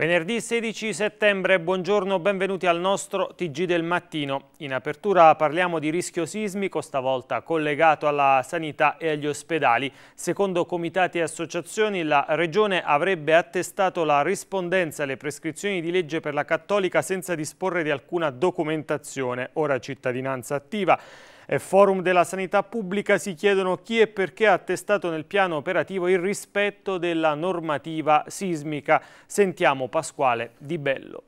Venerdì 16 settembre, buongiorno, benvenuti al nostro TG del mattino. In apertura parliamo di rischio sismico, stavolta collegato alla sanità e agli ospedali. Secondo comitati e associazioni, la Regione avrebbe attestato la rispondenza alle prescrizioni di legge per la Cattolica senza disporre di alcuna documentazione. Ora cittadinanza attiva e Forum della Sanità Pubblica si chiedono chi e perché ha attestato nel piano operativo il rispetto della normativa sismica. Sentiamo Pasquale Di Bello.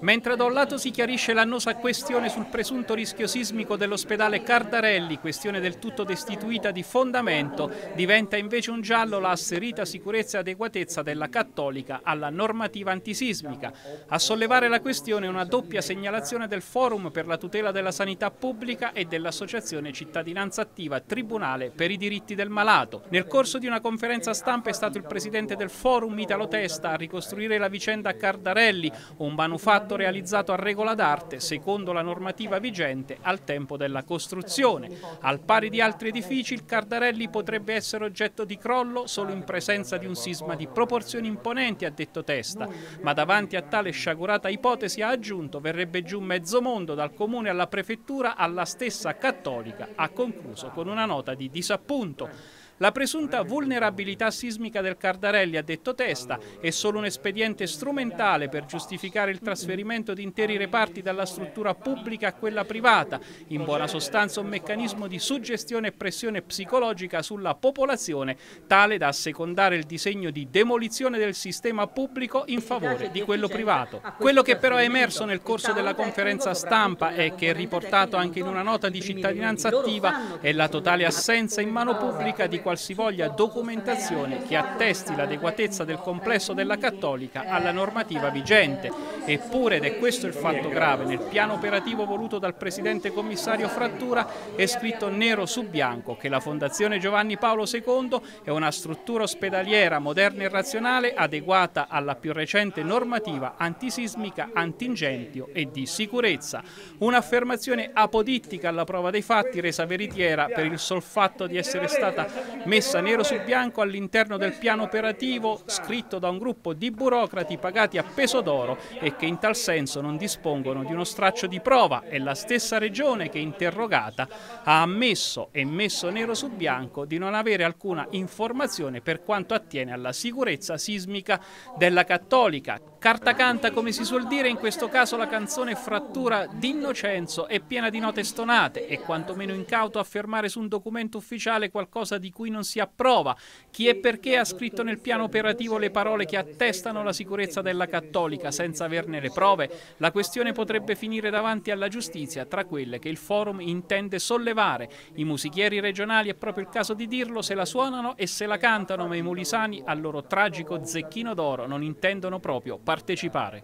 Mentre da un lato si chiarisce l'annosa questione sul presunto rischio sismico dell'ospedale Cardarelli, questione del tutto destituita di fondamento, diventa invece un giallo la asserita sicurezza e adeguatezza della Cattolica alla normativa antisismica. A sollevare la questione una doppia segnalazione del Forum per la tutela della sanità pubblica e dell'Associazione Cittadinanza Attiva Tribunale per i diritti del malato. Nel corso di una conferenza stampa è stato il presidente del Forum Italo Testa a ricostruire la vicenda a Cardarelli, un manufatto stato realizzato a regola d'arte, secondo la normativa vigente, al tempo della costruzione. Al pari di altri edifici, il Cardarelli potrebbe essere oggetto di crollo solo in presenza di un sisma di proporzioni imponenti, ha detto Testa, ma davanti a tale sciagurata ipotesi, ha aggiunto, verrebbe giù mezzo mondo dal comune alla prefettura alla stessa cattolica, ha concluso con una nota di disappunto. La presunta vulnerabilità sismica del Cardarelli, ha detto Testa, è solo un espediente strumentale per giustificare il trasferimento di interi reparti dalla struttura pubblica a quella privata, in buona sostanza un meccanismo di suggestione e pressione psicologica sulla popolazione, tale da assecondare il disegno di demolizione del sistema pubblico in favore di quello privato. Quello che però è emerso nel corso della conferenza stampa e che è riportato anche in una nota di cittadinanza attiva è la totale assenza in mano pubblica di qualsiasi qualsivoglia documentazione che attesti l'adeguatezza del complesso della Cattolica alla normativa vigente. Eppure, ed è questo il fatto grave, nel piano operativo voluto dal Presidente Commissario Frattura è scritto nero su bianco che la Fondazione Giovanni Paolo II è una struttura ospedaliera moderna e razionale adeguata alla più recente normativa antisismica, antingentio e di sicurezza. Un'affermazione apodittica alla prova dei fatti resa veritiera per il sol fatto di essere stata messa nero su bianco all'interno del piano operativo scritto da un gruppo di burocrati pagati a peso d'oro e che in tal senso non dispongono di uno straccio di prova. È la stessa regione che interrogata ha ammesso e messo nero su bianco di non avere alcuna informazione per quanto attiene alla sicurezza sismica della Cattolica. Carta canta come si suol dire, in questo caso la canzone Frattura d'innocenzo è piena di note stonate e quantomeno incauto affermare su un documento ufficiale qualcosa di cui non si approva. Chi e perché ha scritto nel piano operativo le parole che attestano la sicurezza della cattolica senza averne le prove? La questione potrebbe finire davanti alla giustizia tra quelle che il forum intende sollevare. I musichieri regionali, è proprio il caso di dirlo, se la suonano e se la cantano, ma i mulisani al loro tragico zecchino d'oro non intendono proprio parlare partecipare.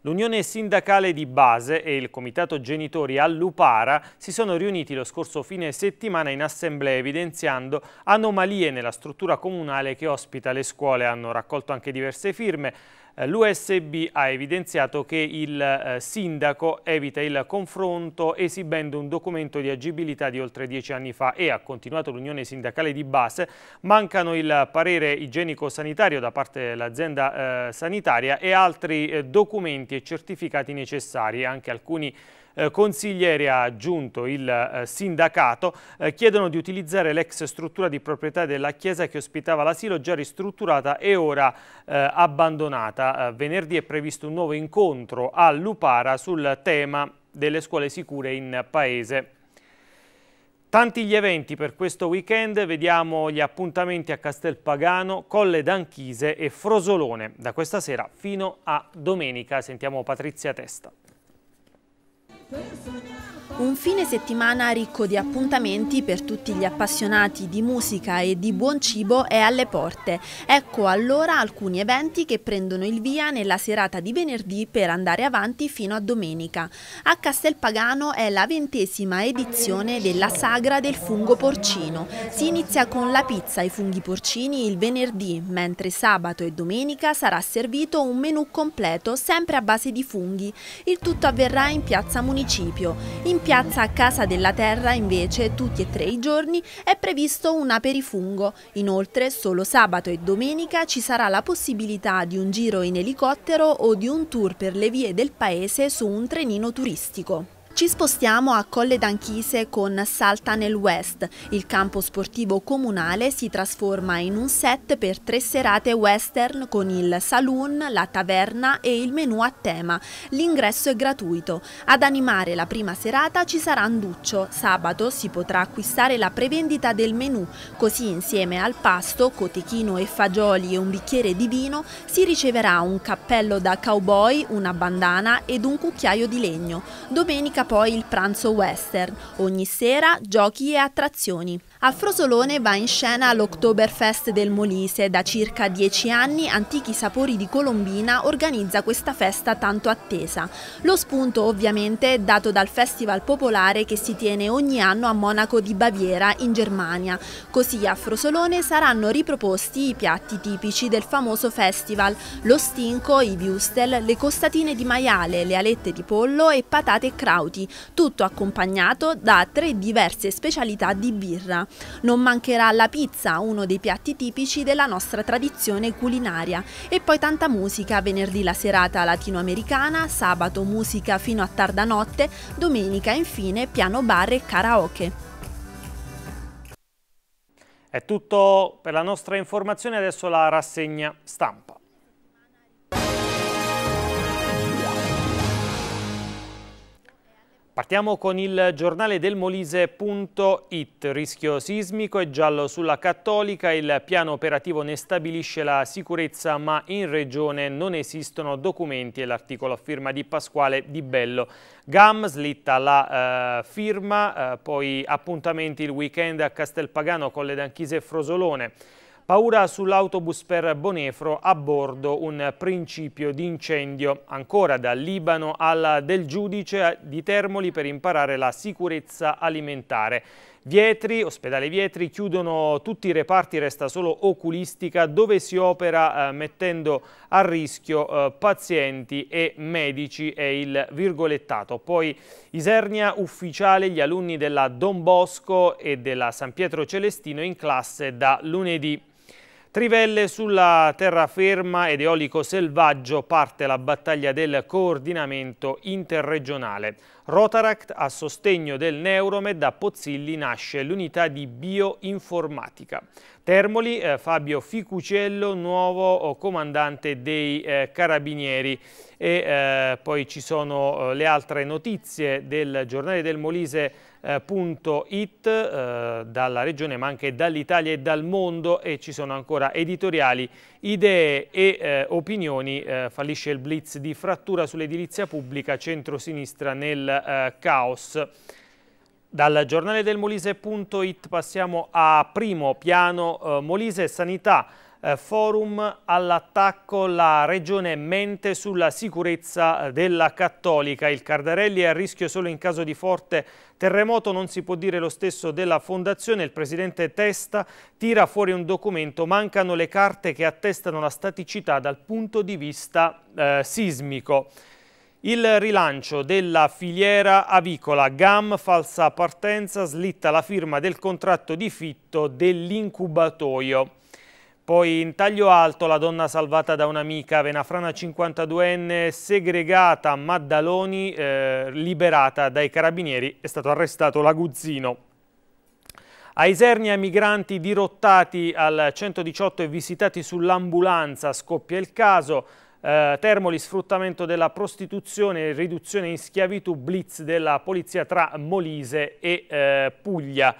L'Unione Sindacale di Base e il Comitato Genitori all'Upara si sono riuniti lo scorso fine settimana in assemblea evidenziando anomalie nella struttura comunale che ospita le scuole. Hanno raccolto anche diverse firme eh, L'USB ha evidenziato che il eh, sindaco evita il confronto esibendo un documento di agibilità di oltre dieci anni fa e, ha continuato l'Unione Sindacale di Base, mancano il parere igienico-sanitario da parte dell'azienda eh, sanitaria e altri documenti e certificati necessari, anche alcuni eh, consiglieri ha aggiunto il eh, sindacato, eh, chiedono di utilizzare l'ex struttura di proprietà della chiesa che ospitava l'asilo già ristrutturata e ora abbandonata. venerdì è previsto un nuovo incontro a Lupara sul tema delle scuole sicure in paese. Tanti gli eventi per questo weekend, vediamo gli appuntamenti a Castelpagano, Colle d'Anchise e Frosolone, da questa sera fino a domenica. Sentiamo Patrizia Testa. Listen Un fine settimana ricco di appuntamenti per tutti gli appassionati di musica e di buon cibo è alle porte. Ecco allora alcuni eventi che prendono il via nella serata di venerdì per andare avanti fino a domenica. A Castelpagano è la ventesima edizione della Sagra del Fungo Porcino. Si inizia con la pizza ai funghi porcini il venerdì, mentre sabato e domenica sarà servito un menù completo sempre a base di funghi. Il tutto avverrà in piazza Municipio. In piazza Casa della Terra invece tutti e tre i giorni è previsto un aperifungo. Inoltre solo sabato e domenica ci sarà la possibilità di un giro in elicottero o di un tour per le vie del paese su un trenino turistico. Ci spostiamo a Colle d'Anchise con Salta nel West. Il campo sportivo comunale si trasforma in un set per tre serate western con il saloon, la taverna e il menù a tema. L'ingresso è gratuito. Ad animare la prima serata ci sarà Anduccio. Sabato si potrà acquistare la prevendita del menù, così insieme al pasto, cotechino e fagioli e un bicchiere di vino si riceverà un cappello da cowboy, una bandana ed un cucchiaio di legno. Domenica poi il pranzo western, ogni sera giochi e attrazioni. A Frosolone va in scena l'Oktoberfest del Molise. Da circa dieci anni Antichi Sapori di Colombina organizza questa festa tanto attesa. Lo spunto ovviamente è dato dal Festival Popolare che si tiene ogni anno a Monaco di Baviera in Germania. Così a Frosolone saranno riproposti i piatti tipici del famoso festival, lo stinco, i biustel, le costatine di maiale, le alette di pollo e patate e crauti, tutto accompagnato da tre diverse specialità di birra. Non mancherà la pizza, uno dei piatti tipici della nostra tradizione culinaria. E poi tanta musica, venerdì la serata latinoamericana, sabato musica fino a tarda notte, domenica infine piano bar e karaoke. È tutto per la nostra informazione, adesso la rassegna stampa. Partiamo con il giornale del Molise.it. Rischio sismico e giallo sulla Cattolica. Il piano operativo ne stabilisce la sicurezza, ma in regione non esistono documenti e l'articolo a firma di Pasquale Di Bello. GAM slitta la eh, firma, eh, poi appuntamenti il weekend a Castelpagano, con le d'Anchise Frosolone. Paura sull'autobus per Bonefro, a bordo un principio di incendio. Ancora dal Libano alla del giudice di Termoli per imparare la sicurezza alimentare. Vietri, ospedale Vietri, chiudono tutti i reparti, resta solo oculistica dove si opera eh, mettendo a rischio eh, pazienti e medici e il virgolettato. Poi Isernia ufficiale, gli alunni della Don Bosco e della San Pietro Celestino in classe da lunedì. Trivelle sulla terraferma ed eolico selvaggio parte la battaglia del coordinamento interregionale. Rotaract a sostegno del Neuromed da Pozzilli nasce l'unità di bioinformatica. Termoli, eh, Fabio Ficucello, nuovo oh, comandante dei eh, Carabinieri. E eh, poi ci sono eh, le altre notizie del giornale del Molise.it eh, eh, dalla regione ma anche dall'Italia e dal mondo e ci sono ancora editoriali, idee e opinioni. fallisce il blitz di frattura sull'edilizia pubblica, centro-sinistra nel caos. Dal giornale del Molise.it passiamo a primo piano eh, Molise Sanità eh, Forum all'attacco la regione mente sulla sicurezza eh, della Cattolica. Il Cardarelli è a rischio solo in caso di forte terremoto, non si può dire lo stesso della fondazione. Il presidente Testa tira fuori un documento, mancano le carte che attestano la staticità dal punto di vista eh, sismico. Il rilancio della filiera avicola GAM falsa partenza slitta la firma del contratto di fitto dell'incubatoio. Poi in taglio alto la donna salvata da un'amica, Venafrana 52enne, segregata Maddaloni, eh, liberata dai carabinieri, è stato arrestato Laguzzino. A Isernia migranti dirottati al 118 e visitati sull'ambulanza, scoppia il caso, eh, Termoli, sfruttamento della prostituzione, riduzione in schiavitù, blitz della polizia tra Molise e eh, Puglia.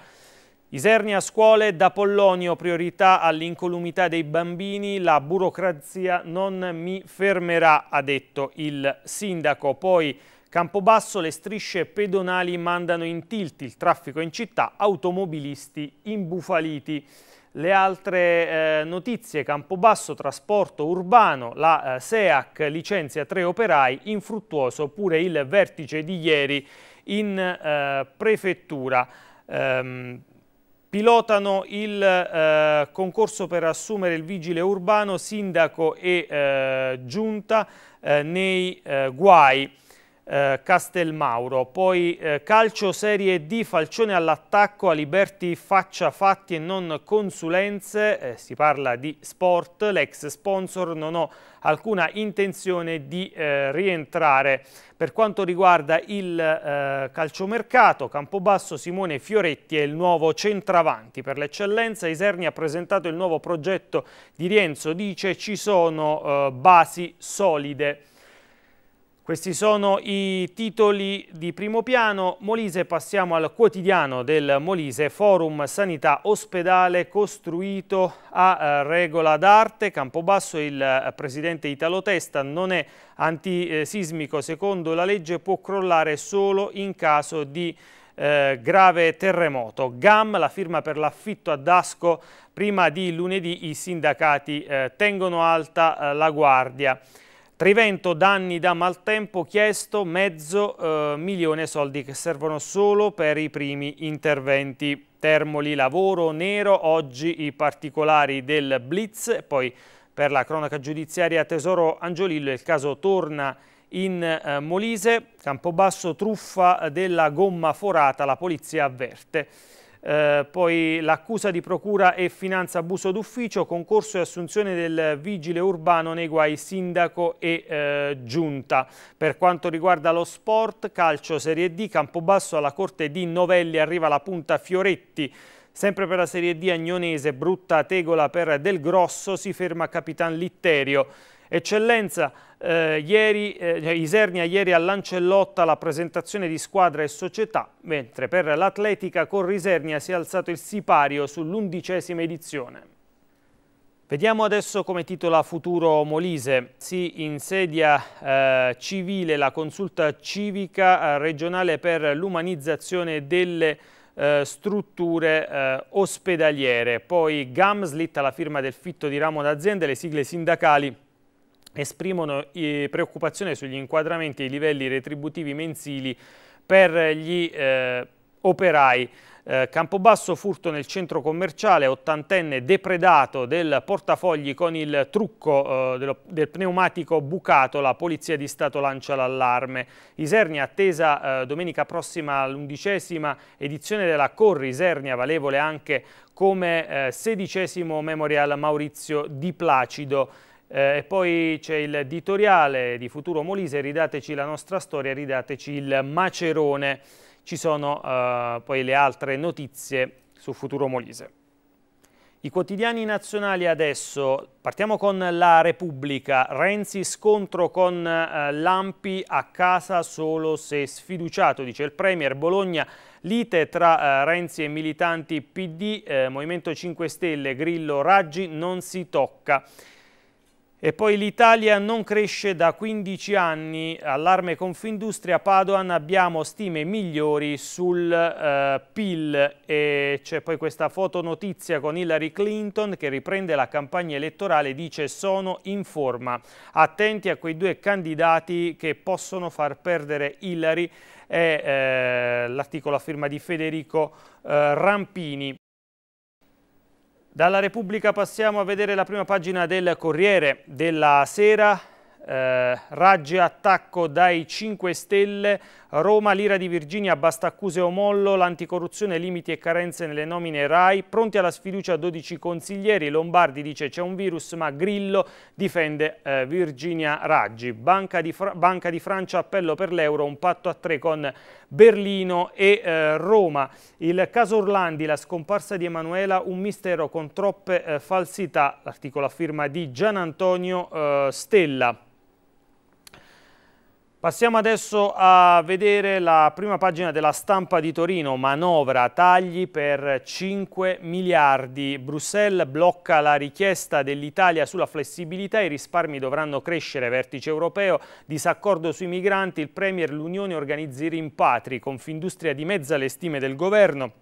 Isernia scuole da Pollonio, priorità all'incolumità dei bambini, la burocrazia non mi fermerà, ha detto il sindaco. Poi Campobasso, le strisce pedonali mandano in tilt il traffico in città, automobilisti imbufaliti le altre eh, notizie, Campobasso, trasporto urbano, la eh, SEAC licenzia tre operai, infruttuoso pure il vertice di ieri in eh, prefettura. Ehm, pilotano il eh, concorso per assumere il vigile urbano, sindaco e eh, giunta eh, nei guai. Eh, Castelmauro, poi eh, calcio Serie D, Falcione all'attacco, Aliberti faccia fatti e non consulenze, eh, si parla di sport, l'ex sponsor non ho alcuna intenzione di eh, rientrare. Per quanto riguarda il eh, calciomercato, Campobasso Simone Fioretti è il nuovo centravanti per l'eccellenza. Iserni ha presentato il nuovo progetto di Rienzo, dice ci sono eh, basi solide. Questi sono i titoli di primo piano. Molise, passiamo al quotidiano del Molise, Forum Sanità Ospedale costruito a eh, regola d'arte. Campobasso, il eh, presidente Italo Testa, non è antisismico. Secondo la legge può crollare solo in caso di eh, grave terremoto. GAM, la firma per l'affitto a Dasco, prima di lunedì i sindacati eh, tengono alta eh, la guardia. Trivento danni da maltempo chiesto mezzo eh, milione soldi che servono solo per i primi interventi. Termoli lavoro nero, oggi i particolari del Blitz, poi per la cronaca giudiziaria Tesoro Angiolillo il caso torna in eh, Molise, Campobasso truffa della gomma forata, la polizia avverte. Eh, poi l'accusa di procura e finanza abuso d'ufficio, concorso e assunzione del vigile urbano nei guai sindaco e eh, giunta. Per quanto riguarda lo sport, calcio Serie D, Campobasso alla corte di Novelli arriva la punta Fioretti, Sempre per la Serie D agnonese, brutta tegola per Del Grosso, si ferma Capitan Litterio. Eccellenza, eh, ieri, eh, Isernia ieri a Lancellotta la presentazione di squadra e società, mentre per l'atletica con Risernia si è alzato il sipario sull'undicesima edizione. Vediamo adesso come titola Futuro Molise. Si insedia eh, civile la consulta civica eh, regionale per l'umanizzazione delle eh, strutture eh, ospedaliere. Poi Gamslit slitta la firma del fitto di ramo d'azienda e le sigle sindacali esprimono eh, preoccupazione sugli inquadramenti e i livelli retributivi mensili per gli eh, operai. Eh, Campobasso furto nel centro commerciale, ottantenne depredato del portafogli con il trucco eh, dello, del pneumatico bucato, la Polizia di Stato lancia l'allarme. Isernia attesa eh, domenica prossima all'undicesima edizione della Corri Isernia, valevole anche come eh, sedicesimo memorial Maurizio Di Placido. Eh, e poi c'è il ditoriale di Futuro Molise, ridateci la nostra storia, ridateci il macerone. Ci sono eh, poi le altre notizie su Futuro Molise. I quotidiani nazionali adesso, partiamo con la Repubblica, Renzi scontro con eh, Lampi a casa solo se sfiduciato, dice il Premier, Bologna lite tra eh, Renzi e militanti PD, eh, Movimento 5 Stelle, Grillo, Raggi non si tocca. E poi l'Italia non cresce da 15 anni, allarme Confindustria, Padoan, abbiamo stime migliori sul eh, PIL e c'è poi questa fotonotizia con Hillary Clinton che riprende la campagna elettorale, dice sono in forma, attenti a quei due candidati che possono far perdere Hillary, è eh, l'articolo a firma di Federico eh, Rampini. Dalla Repubblica passiamo a vedere la prima pagina del Corriere della Sera. Eh, raggi attacco dai 5 Stelle Roma, l'ira di Virginia, Bastaccuse o Mollo, l'anticorruzione, limiti e carenze nelle nomine RAI, pronti alla sfiducia 12 consiglieri, Lombardi dice c'è un virus ma Grillo difende eh, Virginia Raggi, Banca di, Banca di, Francia appello per l'euro, un patto a tre con Berlino e eh, Roma, il caso Orlandi, la scomparsa di Emanuela, un mistero con troppe eh, falsità, l'articolo a firma di Gian Antonio eh, Stella. Passiamo adesso a vedere la prima pagina della stampa di Torino, manovra, tagli per 5 miliardi. Bruxelles blocca la richiesta dell'Italia sulla flessibilità, i risparmi dovranno crescere, vertice europeo, disaccordo sui migranti, il Premier, l'Unione organizzi rimpatri, Confindustria dimezza le stime del governo.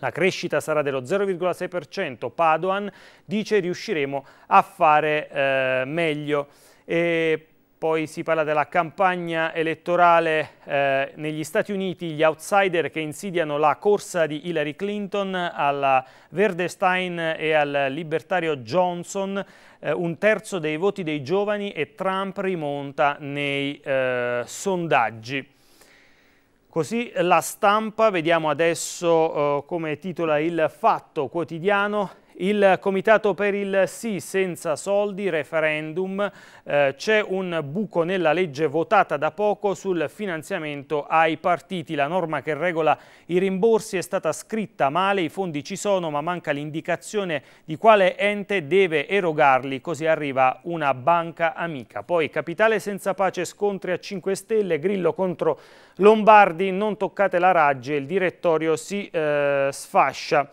La crescita sarà dello 0,6%, Padoan dice riusciremo a fare eh, meglio. E poi si parla della campagna elettorale eh, negli Stati Uniti, gli outsider che insidiano la corsa di Hillary Clinton alla Verdestein e al libertario Johnson, eh, un terzo dei voti dei giovani e Trump rimonta nei eh, sondaggi. Così la stampa, vediamo adesso eh, come titola il fatto quotidiano, il comitato per il sì senza soldi, referendum, eh, c'è un buco nella legge votata da poco sul finanziamento ai partiti. La norma che regola i rimborsi è stata scritta male, i fondi ci sono ma manca l'indicazione di quale ente deve erogarli, così arriva una banca amica. Poi capitale senza pace, scontri a 5 Stelle, Grillo contro Lombardi, non toccate la Raggi, il direttorio si eh, sfascia.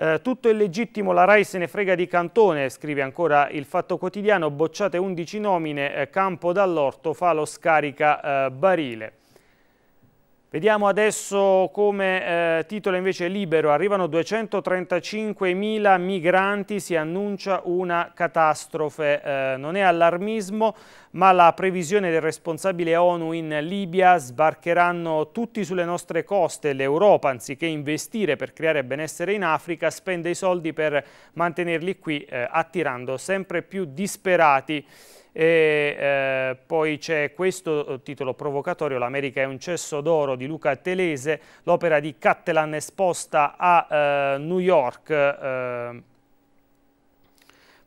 Eh, tutto è legittimo, la RAI se ne frega di Cantone, scrive ancora il Fatto Quotidiano, bocciate 11 nomine, eh, Campo dall'Orto fa lo scarica eh, barile. Vediamo adesso come eh, titolo invece libero, arrivano 235.000 migranti, si annuncia una catastrofe, eh, non è allarmismo ma la previsione del responsabile ONU in Libia sbarcheranno tutti sulle nostre coste, l'Europa anziché investire per creare benessere in Africa spende i soldi per mantenerli qui eh, attirando sempre più disperati. E eh, poi c'è questo eh, titolo provocatorio, L'America è un cesso d'oro di Luca Telese, l'opera di Cattelan esposta a eh, New York. Eh,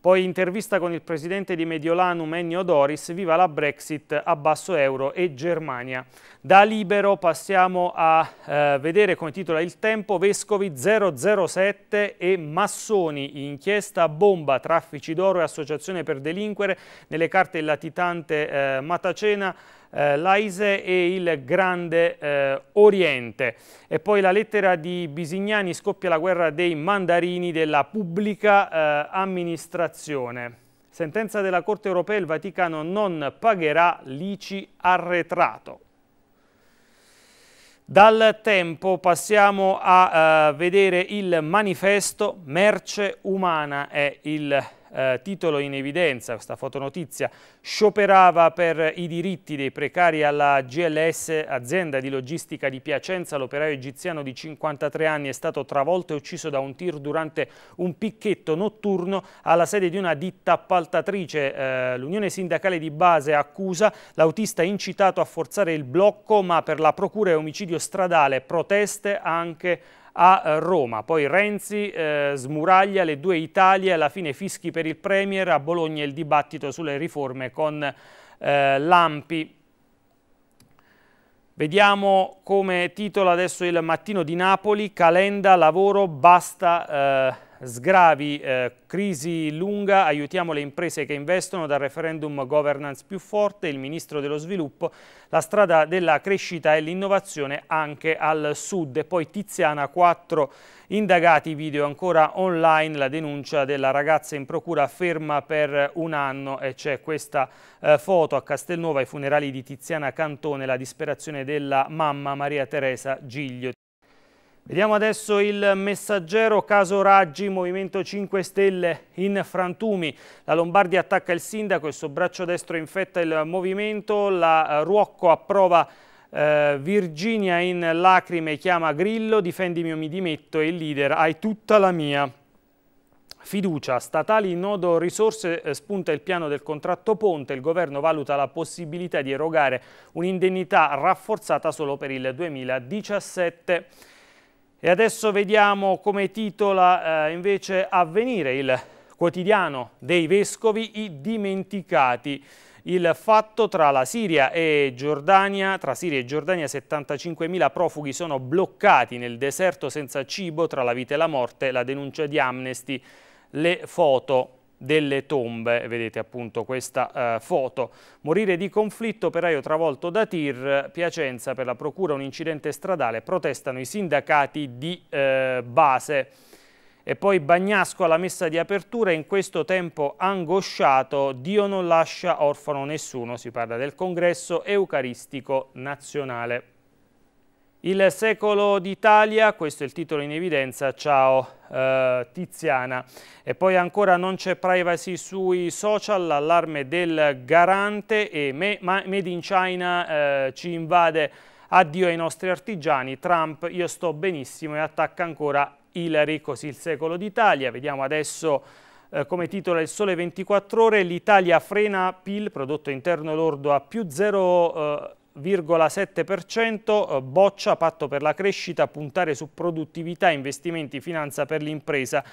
poi intervista con il presidente di Mediolanum Ennio Doris, viva la Brexit a basso euro e Germania. Da libero passiamo a eh, vedere come titola il tempo Vescovi 007 e Massoni, inchiesta bomba, traffici d'oro e associazione per delinquere nelle carte il latitante eh, Matacena eh, l'AISE e il Grande eh, Oriente. E poi la lettera di Bisignani scoppia la guerra dei mandarini della pubblica eh, amministrazione. Sentenza della Corte europea, il Vaticano non pagherà l'ICI arretrato. Dal tempo passiamo a eh, vedere il manifesto Merce Umana è il eh, titolo in evidenza, questa fotonotizia, scioperava per i diritti dei precari alla GLS, azienda di logistica di Piacenza, l'operaio egiziano di 53 anni è stato travolto e ucciso da un tir durante un picchetto notturno alla sede di una ditta appaltatrice. Eh, L'Unione Sindacale di Base accusa l'autista incitato a forzare il blocco, ma per la procura è omicidio stradale, proteste anche a Roma. Poi Renzi eh, smuraglia le due Italie, alla fine fischi per il Premier, a Bologna il dibattito sulle riforme con eh, Lampi. Vediamo come titolo adesso il mattino di Napoli, Calenda, lavoro, basta... Eh, sgravi, eh, crisi lunga, aiutiamo le imprese che investono dal referendum governance più forte, il ministro dello sviluppo, la strada della crescita e l'innovazione anche al sud. E poi Tiziana, quattro indagati, video ancora online, la denuncia della ragazza in procura ferma per un anno e c'è questa eh, foto a Castelnuovo ai funerali di Tiziana Cantone, la disperazione della mamma Maria Teresa Giglio. Vediamo adesso il messaggero caso Raggi, Movimento 5 Stelle in frantumi. La Lombardia attacca il sindaco, il suo braccio destro infetta il movimento, la eh, Ruocco approva eh, Virginia in lacrime chiama Grillo, difendimi o mi dimetto e il leader hai tutta la mia. Fiducia, statali nodo risorse eh, spunta il piano del contratto ponte, il governo valuta la possibilità di erogare un'indennità rafforzata solo per il 2017. E adesso vediamo come titola eh, invece Avvenire, il quotidiano dei vescovi, i dimenticati. Il fatto tra la Siria e Giordania, tra Siria e Giordania 75.000 profughi sono bloccati nel deserto senza cibo, tra la vita e la morte, la denuncia di Amnesty, le foto delle tombe, vedete appunto questa eh, foto. Morire di conflitto, operaio travolto da tir, Piacenza per la procura un incidente stradale, protestano i sindacati di eh, base. E poi Bagnasco alla messa di apertura, in questo tempo angosciato, Dio non lascia orfano nessuno, si parla del congresso eucaristico nazionale. Il secolo d'Italia, questo è il titolo in evidenza, ciao eh, Tiziana. E poi ancora non c'è privacy sui social, l'allarme del garante e Made in China eh, ci invade, addio ai nostri artigiani, Trump io sto benissimo e attacca ancora Hillary, così il secolo d'Italia. Vediamo adesso eh, come titola il Sole 24 Ore, l'Italia frena PIL, prodotto interno lordo a più 0,5%, 2,7% eh, boccia patto per la crescita, puntare su produttività, investimenti, finanza per l'impresa.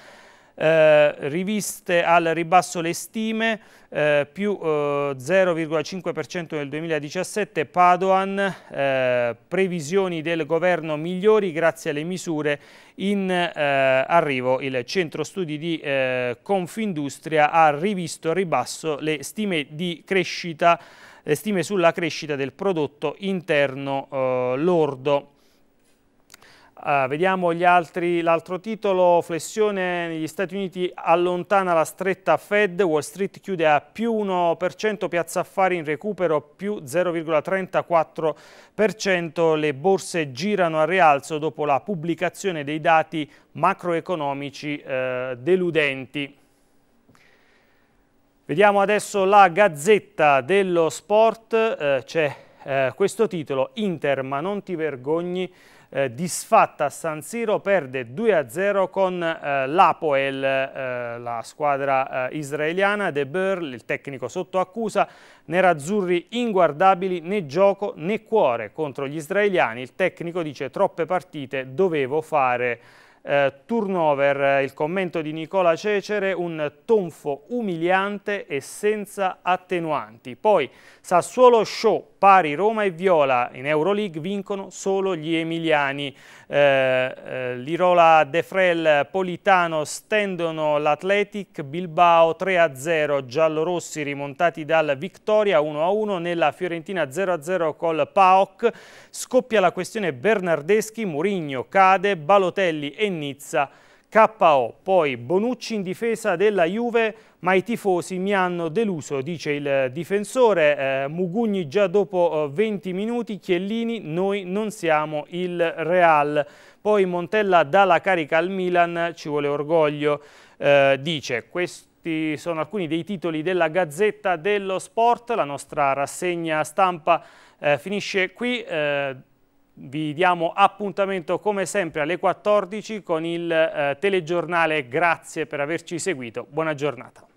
Eh, riviste al ribasso le stime, eh, più eh, 0,5% nel 2017, Padoan, eh, previsioni del governo migliori grazie alle misure in eh, arrivo. Il centro studi di Confindustria ha rivisto al ribasso le stime di crescita le stime sulla crescita del prodotto interno eh, lordo. Uh, vediamo l'altro titolo, flessione negli Stati Uniti allontana la stretta Fed, Wall Street chiude a più 1%, piazza affari in recupero più 0,34%, le borse girano a rialzo dopo la pubblicazione dei dati macroeconomici eh, deludenti. Vediamo adesso la Gazzetta dello Sport, eh, c'è eh, questo titolo, Inter ma non ti vergogni, eh, disfatta San Siro, perde 2-0 con eh, l'Apoel, eh, la squadra eh, israeliana, De Burl, il tecnico sotto accusa, nerazzurri inguardabili, né gioco né cuore contro gli israeliani, il tecnico dice troppe partite, dovevo fare eh, turnover, eh, il commento di Nicola Cecere, un tonfo umiliante e senza attenuanti. Poi Sassuolo show, pari Roma e Viola in Euroleague vincono solo gli emiliani. Eh, eh, Lirola, De Frel, Politano stendono l'Atletic, Bilbao 3-0, giallorossi rimontati dal Victoria 1-1, nella Fiorentina 0-0 col PAOC, scoppia la questione Bernardeschi, Murigno cade, Balotelli e Nizza KO. Poi Bonucci in difesa della Juve, ma i tifosi mi hanno deluso, dice il difensore. Eh, Mugugni già dopo 20 eh, minuti, Chiellini, noi non siamo il Real. Poi Montella dà la carica al Milan, ci vuole orgoglio, eh, dice questi sono alcuni dei titoli della Gazzetta dello Sport, la nostra rassegna stampa eh, finisce qui. Eh, vi diamo appuntamento come sempre alle 14 con il eh, telegiornale. Grazie per averci seguito. Buona giornata.